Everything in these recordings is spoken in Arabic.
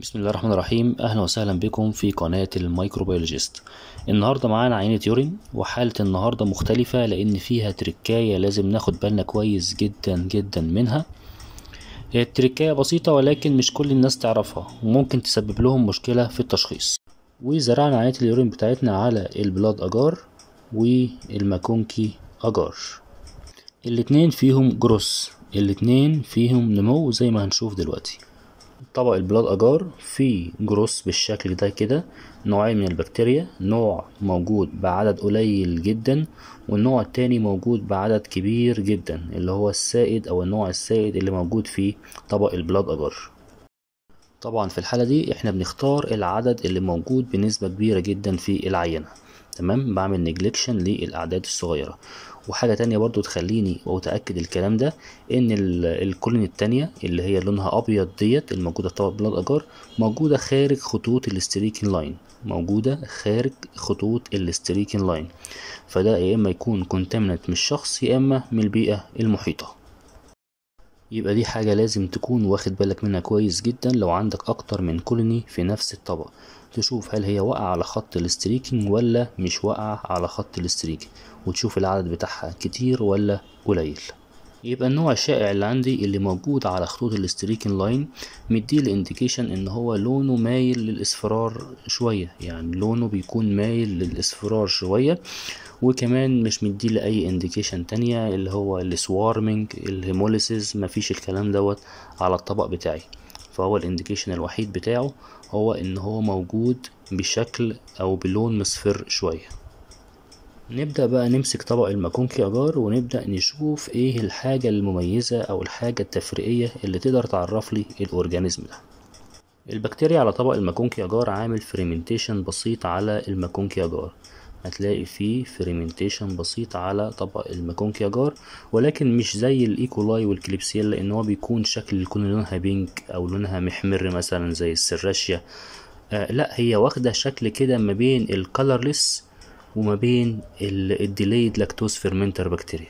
بسم الله الرحمن الرحيم اهلا وسهلا بكم في قناة الميكروبيولوجيست النهاردة معانا عينة يورين وحالة النهاردة مختلفة لان فيها تركاية لازم ناخد بالنا كويس جدا جدا منها هي التركاية بسيطة ولكن مش كل الناس تعرفها وممكن تسبب لهم مشكلة في التشخيص وزرعنا عينة اليورين بتاعتنا على البلاد اجار والماكونكي اجار الاتنين فيهم جروس الاتنين فيهم نمو زي ما هنشوف دلوقتي طبق البلاد اجار فيه جروس بالشكل ده كده نوعين من البكتيريا نوع موجود بعدد قليل جدا والنوع التاني موجود بعدد كبير جدا اللي هو السائد او النوع السائد اللي موجود في طبق البلاد اجار طبعا في الحالة دي احنا بنختار العدد اللي موجود بنسبة كبيرة جدا في العينة تمام بعمل نجلكشن للاعداد الصغيرة وحاجة تانية برضو تخليني وأتأكد الكلام ده إن الكولين التانية اللي هي لونها أبيض ديت الموجودة في طبق بلاد أجار موجودة خارج خطوط الاستريكين لاين موجودة خارج خطوط الاستريكين لاين فده يا إما يكون كونتامنت من الشخص يا إما من البيئة المحيطة يبقى دي حاجة لازم تكون واخد بالك منها كويس جدا لو عندك أكتر من كولوني في نفس الطبق تشوف هل هي واقعة على خط الاستريكنج ولا مش واقعة على خط الاستريكنج وتشوف العدد بتاعها كتير ولا قليل يبقى النوع الشائع اللي عندي اللي موجود على خطوط الاستريكن لاين مديه الانديكيشن ان هو لونه مايل للاصفرار شوية يعني لونه بيكون مايل للاصفرار شوية وكمان مش مديه لاي انديكيشن تانية اللي هو السوارمينج الهيموليسيز مفيش الكلام دوت على الطبق بتاعي فهو الانديكيشن الوحيد بتاعه هو ان هو موجود بشكل او بلون مصفر شويه نبدأ بقى نمسك طبق المكون كأجار ونبدأ نشوف ايه الحاجة المميزة او الحاجة التفريقية اللي تقدر تعرف لي الاورجانيزم ده البكتيريا على طبق المكون كأجار عامل فريمنتيشن بسيط على المكون كأجار هتلاقي فيه فريمنتيشن بسيط على طبق المكون كأجار ولكن مش زي الايكولاي والكليبسيلا ان هو بيكون شكل يكون لونها بينك او لونها محمر مثلا زي السراشيا آه لا هي واخدة شكل كده ما بين الكالرلس وما بين الديليد لاكتوز فيرمنتر بكتيريا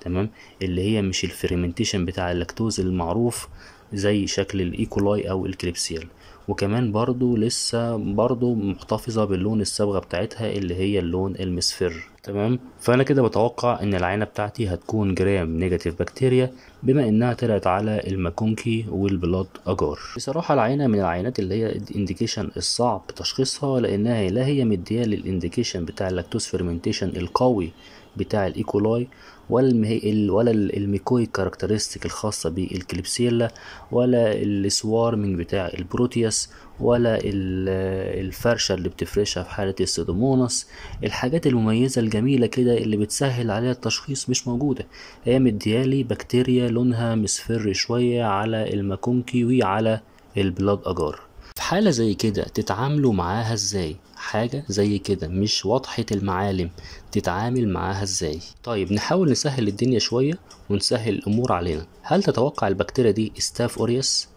تمام اللي هي مش الفيرمنتيشن بتاع اللاكتوز المعروف زي شكل الايكولاي e. او الكليبسيال وكمان برضو لسه برضو محتفظة باللون الصبغة بتاعتها اللي هي اللون المسفر تمام فانا كده بتوقع ان العينه بتاعتي هتكون جرام نيجاتيف بكتيريا بما انها طلعت على الماكونكي والبلاد اجار بصراحه العينه من العينات اللي هي الانديكيشن الصعب تشخيصها لانها لا هي مديه للانديكيشن بتاع اللاكتوز فيرمنتيشن القوي بتاع الايكولاي ولا ولا الميكوي كاركترستيك الخاصة بالكليبسيلا ولا السوارمنج بتاع البروتياس ولا الفرشة اللي بتفرشها في حالة السيدومونس الحاجات المميزة الجميلة كده اللي بتسهل عليها التشخيص مش موجودة هي مديالي بكتيريا لونها مصفر شوية على الماكونكي وعلى البلاد أجار في حالة زي كده تتعاملوا معاها ازاي؟ حاجة زي كده مش واضحة المعالم تتعامل معاها ازاي طيب نحاول نسهل الدنيا شوية ونسهل الأمور علينا هل تتوقع البكتيريا دي استاف أوريوس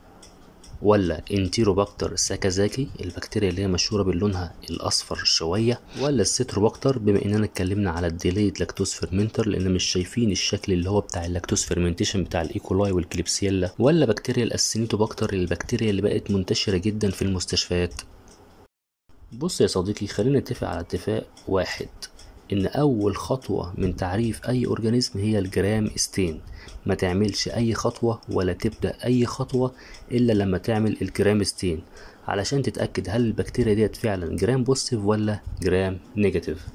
ولا انتيروباكتر ساكازاكي البكتيريا اللي هي مشهوره بلونها الاصفر شويه ولا الستروباكتر بما اننا اتكلمنا على الديليت لاكتوز فيرمنتر لان مش شايفين الشكل اللي هو بتاع اللاكتوز فيرمنتيشن بتاع الايكولاي والكليبسيلا ولا بكتيريا الاسينيتوباكتر البكتيريا اللي بقت منتشره جدا في المستشفيات بص يا صديقي خلينا نتفق على اتفاق واحد ان اول خطوة من تعريف اي اورجانيزم هي الجرام ستين ما تعملش اي خطوة ولا تبدأ اي خطوة الا لما تعمل الجرام ستين علشان تتأكد هل البكتيريا ديت فعلا جرام بوستيف ولا جرام نيجاتيف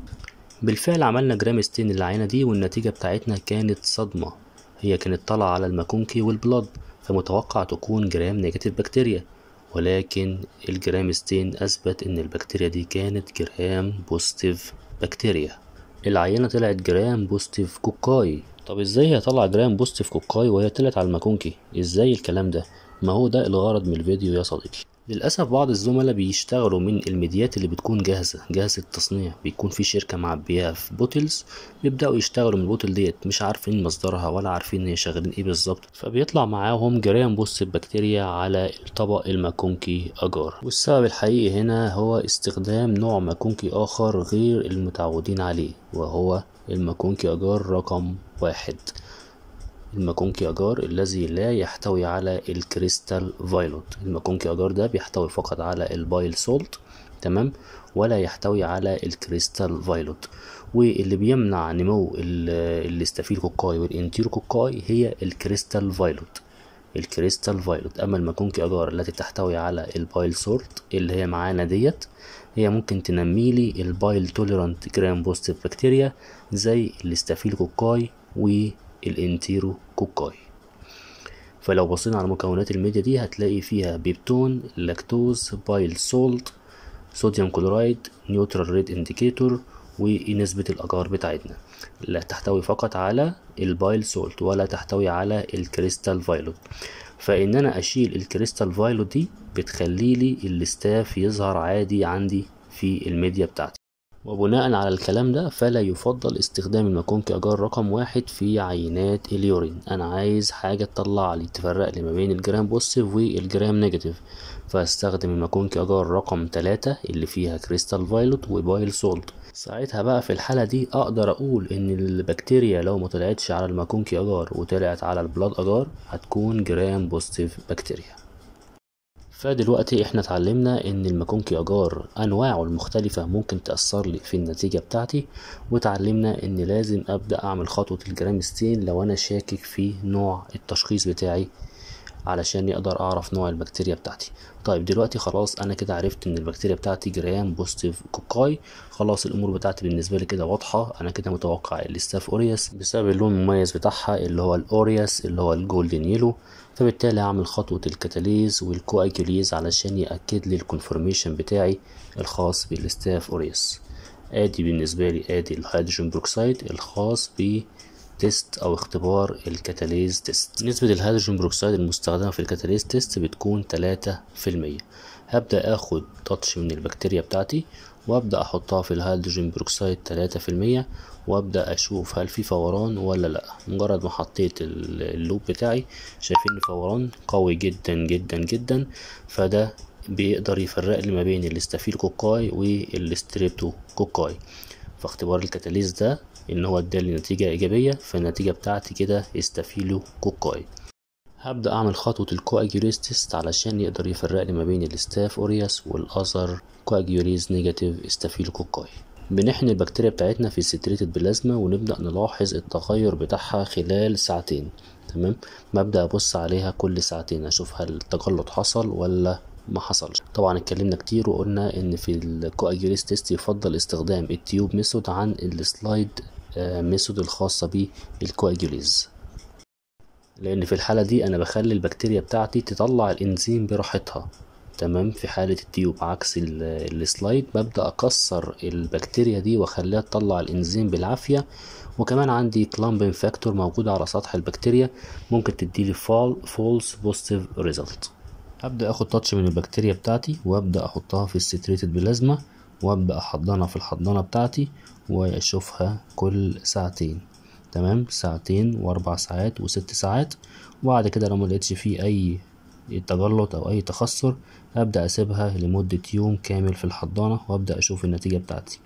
بالفعل عملنا جرام ستين للعينة دي والنتيجة بتاعتنا كانت صدمة هي كانت طالعة على المكونكي والبلاد فمتوقع تكون جرام نيجاتيف بكتيريا ولكن الجرام ستين أثبت إن البكتيريا دي كانت جرام بوستيف بكتيريا العينة طلعت جرام بوستيف كوكاي طب ازاي هي طالعة جرام بوستيف كوكاي وهي طلعت على الماكونكي ازاي الكلام ده ما هو ده الغرض من الفيديو يا صديقي للأسف بعض الزملاء بيشتغلوا من الميديات اللي بتكون جاهزة جاهزة التصنيع بيكون في شركة معبياها في بوتلز بيبدأوا يشتغلوا من البوتل ديت مش عارفين مصدرها ولا عارفين هي شغالين ايه بالظبط فبيطلع معاهم جريان بوست بكتيريا على الطبق الماكونكي أجار والسبب الحقيقي هنا هو استخدام نوع ماكونكي آخر غير المتعودين عليه وهو الماكونكي أجار رقم واحد المكونكي أجار الذي لا يحتوي على الكريستال فايلوت المكونكي أجار ده بيحتوي فقط على البايل سولت تمام ولا يحتوي على الكريستال فايلوت واللي بيمنع نمو الاستافيل كوكاي والانتير كوكاي هي الكريستال فايلوت الكريستال فايلوت اما المكونكي اجار التي تحتوي على البايل سولت اللي هي معانا ديت هي ممكن تنمي لي البايل توليرانت جرام بوستيف بكتيريا زي الاستافيل كوكاي و الانتيرو كوكاي فلو بصينا على مكونات الميديا دي هتلاقي فيها بيبتون لاكتوز بايل سولت صوديوم كلورايد نيوترال ريد انديكيتور ونسبة الأجار بتاعتنا لا تحتوي فقط على البايل سولت ولا تحتوي على الكريستال فايلوت فإن أنا أشيل الكريستال فايلوت دي بتخليلي الستاف الاستاف يظهر عادي عندي في الميديا بتاعتي وبناء على الكلام ده فلا يفضل استخدام المكون كأجار رقم واحد في عينات اليورين أنا عايز حاجة تطلع لي تفرق لي ما بين الجرام بوسيف والجرام نيجاتيف فاستخدم المكون كأجار رقم تلاتة اللي فيها كريستال فايلوت وبايل سولت ساعتها بقى في الحالة دي أقدر أقول إن البكتيريا لو ما طلعتش على المكون كأجار وطلعت على البلاد أجار هتكون جرام بوستيف بكتيريا فدلوقتي احنا اتعلمنا ان المكونكي اجار انواعه المختلفة ممكن تأثر لي في النتيجة بتاعتي وتعلمنا ان لازم ابدأ اعمل خطوة الجرام ستين لو انا شاكك في نوع التشخيص بتاعي علشان يقدر اعرف نوع البكتيريا بتاعتي طيب دلوقتي خلاص انا كده عرفت ان البكتيريا بتاعتي جرام بوزيتيف كوكاي خلاص الامور بتاعتي بالنسبه لي كده واضحه انا كده متوقع الاستاف اورياس بسبب اللون المميز بتاعها اللي هو الاورياس اللي هو الجولدن يلو فبالتالي هعمل خطوه الكاتاليز والكواجوليز علشان ياكد لي الكونفورميشن بتاعي الخاص بالاستاف اورياس ادي بالنسبه لي ادي الهيدروجين بروكسيد الخاص ب تيست أو اختبار الكاتاليز تيست نسبة الهيدروجين بروكسيد المستخدمة في الكاتاليز تيست بتكون تلاتة في المية هبدأ أخد تاتش من البكتيريا بتاعتي وأبدأ أحطها في الهيدروجين بروكسيد تلاتة في المية وأبدأ أشوف هل في فوران ولا لأ مجرد ما حطيت اللوب بتاعي شايفين الفوران قوي جدا جدا جدا فده بيقدر يفرق لي ما بين الاستافيل كوكاي والستريبتو كوكاي فاختبار الكاتاليز ده ان هو ادالي نتيجة ايجابية فالنتيجة بتاعتي كده استافيلو كوكاي هبدأ أعمل خطوة الكواجيوريز تيست علشان يقدر يفرق لي ما بين الاستاف أورياس والأثر كواجيوريز نيجاتيف كوكاي بنحن البكتيريا بتاعتنا في ستريتد بلازما ونبدأ نلاحظ التغير بتاعها خلال ساعتين تمام ببدأ أبص عليها كل ساعتين أشوف هل التجلط حصل ولا ما حصلش طبعا اتكلمنا كتير وقلنا ان في الكواجيوريز تيست يفضل استخدام التيوب ميثود عن السلايد ميثود الخاصة بيه بالكواجوليز لأن في الحالة دي أنا بخلي البكتيريا بتاعتي تطلع الإنزيم براحتها تمام في حالة التيوب عكس السلايد ببدأ أكسر البكتيريا دي وأخليها تطلع الإنزيم بالعافية وكمان عندي كلامبين فاكتور موجود على سطح البكتيريا ممكن تديلي فال فولس بوستيف ريزلت أبدأ أخد تاتش من البكتيريا بتاعتي وأبدأ أحطها في الستريتد بلازما وأبدأ أحضنها في الحضانة بتاعتي واشوفها كل ساعتين تمام ساعتين واربع ساعات وست ساعات وبعد كده لو ملقتش فيه اي تجلط او اي تخثر ابدا اسيبها لمده يوم كامل في الحضانه وابدا اشوف النتيجه بتاعتي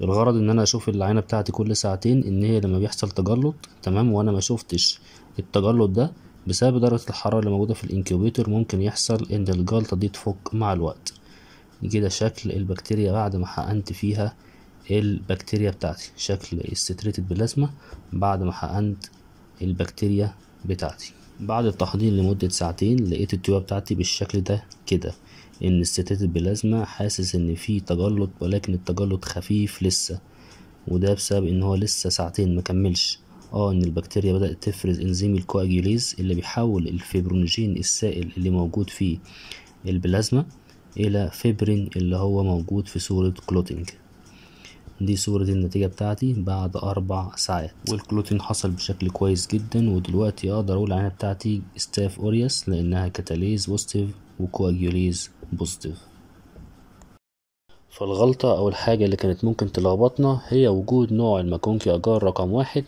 الغرض ان انا اشوف العينه بتاعتي كل ساعتين ان هي لما بيحصل تجلط تمام وانا ما شفتش التجلط ده بسبب درجه الحراره اللي موجوده في الانكيوبيتر ممكن يحصل ان الجلطه دي تفك مع الوقت كده شكل البكتيريا بعد ما حقنت فيها البكتيريا بتاعتي شكل الستريتد بلازما بعد ما حقنت البكتيريا بتاعتي بعد التحضير لمدة ساعتين لقيت التيوب بتاعتي بالشكل ده كده ان الستريتد بلازما حاسس ان في تجلط ولكن التجلط خفيف لسه وده بسبب ان هو لسه ساعتين مكملش اه ان البكتيريا بدأت تفرز انزيم الكواجيليز اللي بيحول الفيبرونجين السائل اللي موجود في البلازما الى فيبرين اللي هو موجود في صورة كلوتينج دي صورة النتيجة بتاعتي بعد أربع ساعات والكلوتين حصل بشكل كويس جدا ودلوقتي أقدر أقول العينة بتاعتي ستاف أوريس لأنها كتاليز بوستيف وكواجيوليز بوستيف فالغلطة أو الحاجة اللي كانت ممكن تلخبطنا هي وجود نوع الماكونكي أجار رقم واحد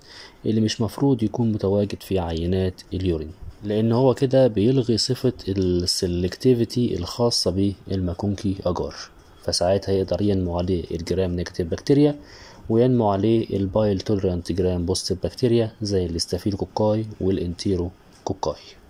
اللي مش مفروض يكون متواجد في عينات اليورين لأن هو كده بيلغي صفة السلكتيفيتي الخاصة بالماكونكي أجار فساعتها يقدر ينمو عليه الجرام نيجاتيف بكتيريا وينمو عليه البايل تولرانت جرام بوزيتيف بكتيريا زي الاستافيل كوكاي والانتيرو كوكاي